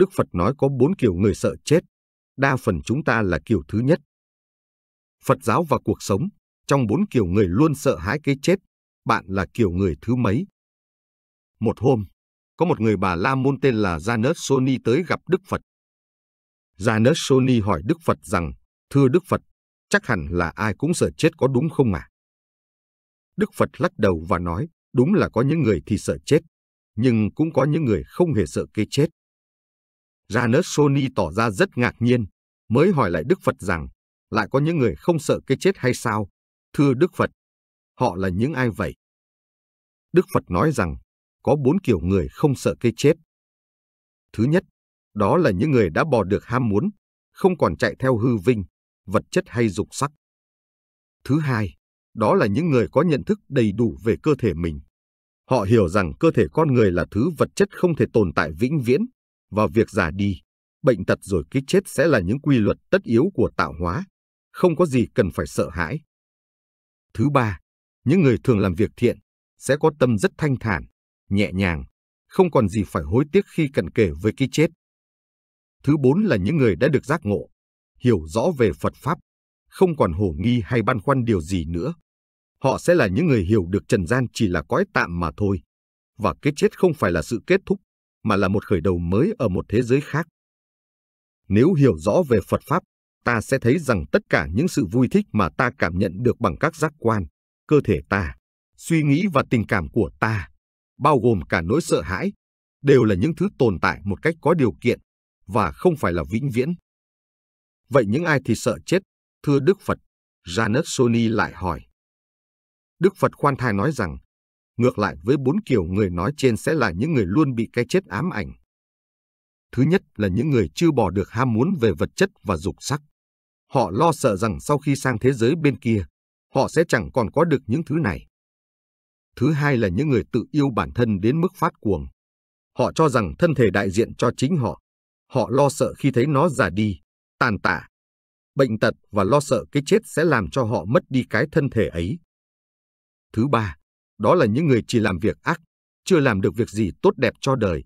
Đức Phật nói có bốn kiểu người sợ chết, đa phần chúng ta là kiểu thứ nhất. Phật giáo và cuộc sống, trong bốn kiểu người luôn sợ hãi cái chết, bạn là kiểu người thứ mấy? Một hôm, có một người bà La Môn tên là Janet Sony tới gặp Đức Phật. Janet Sony hỏi Đức Phật rằng, thưa Đức Phật, chắc hẳn là ai cũng sợ chết có đúng không À? Đức Phật lắc đầu và nói, đúng là có những người thì sợ chết, nhưng cũng có những người không hề sợ cái chết. Janus Sony tỏ ra rất ngạc nhiên, mới hỏi lại Đức Phật rằng, lại có những người không sợ cái chết hay sao? Thưa Đức Phật, họ là những ai vậy? Đức Phật nói rằng, có bốn kiểu người không sợ cái chết. Thứ nhất, đó là những người đã bỏ được ham muốn, không còn chạy theo hư vinh, vật chất hay dục sắc. Thứ hai, đó là những người có nhận thức đầy đủ về cơ thể mình. Họ hiểu rằng cơ thể con người là thứ vật chất không thể tồn tại vĩnh viễn, vào việc già đi, bệnh tật rồi cái chết sẽ là những quy luật tất yếu của tạo hóa, không có gì cần phải sợ hãi. Thứ ba, những người thường làm việc thiện sẽ có tâm rất thanh thản, nhẹ nhàng, không còn gì phải hối tiếc khi cận kề với cái chết. Thứ bốn là những người đã được giác ngộ, hiểu rõ về Phật Pháp, không còn hồ nghi hay băn khoăn điều gì nữa. Họ sẽ là những người hiểu được trần gian chỉ là cõi tạm mà thôi, và cái chết không phải là sự kết thúc mà là một khởi đầu mới ở một thế giới khác. Nếu hiểu rõ về Phật Pháp, ta sẽ thấy rằng tất cả những sự vui thích mà ta cảm nhận được bằng các giác quan, cơ thể ta, suy nghĩ và tình cảm của ta, bao gồm cả nỗi sợ hãi, đều là những thứ tồn tại một cách có điều kiện và không phải là vĩnh viễn. Vậy những ai thì sợ chết? Thưa Đức Phật, Janet Sony lại hỏi. Đức Phật khoan thai nói rằng, Ngược lại với bốn kiểu người nói trên sẽ là những người luôn bị cái chết ám ảnh. Thứ nhất là những người chưa bỏ được ham muốn về vật chất và dục sắc. Họ lo sợ rằng sau khi sang thế giới bên kia, họ sẽ chẳng còn có được những thứ này. Thứ hai là những người tự yêu bản thân đến mức phát cuồng. Họ cho rằng thân thể đại diện cho chính họ. Họ lo sợ khi thấy nó già đi, tàn tạ, bệnh tật và lo sợ cái chết sẽ làm cho họ mất đi cái thân thể ấy. Thứ ba đó là những người chỉ làm việc ác, chưa làm được việc gì tốt đẹp cho đời,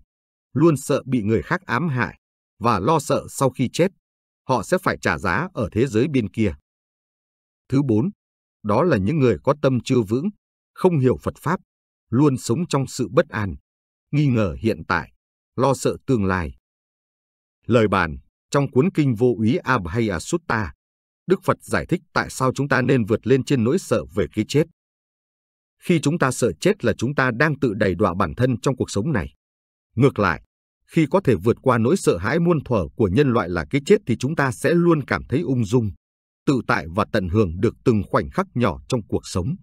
luôn sợ bị người khác ám hại và lo sợ sau khi chết, họ sẽ phải trả giá ở thế giới bên kia. Thứ bốn, đó là những người có tâm chưa vững, không hiểu Phật Pháp, luôn sống trong sự bất an, nghi ngờ hiện tại, lo sợ tương lai. Lời bàn trong cuốn kinh vô úy Abhaya Sutta, Đức Phật giải thích tại sao chúng ta nên vượt lên trên nỗi sợ về cái chết khi chúng ta sợ chết là chúng ta đang tự đầy đọa bản thân trong cuộc sống này. Ngược lại, khi có thể vượt qua nỗi sợ hãi muôn thuở của nhân loại là cái chết thì chúng ta sẽ luôn cảm thấy ung dung, tự tại và tận hưởng được từng khoảnh khắc nhỏ trong cuộc sống.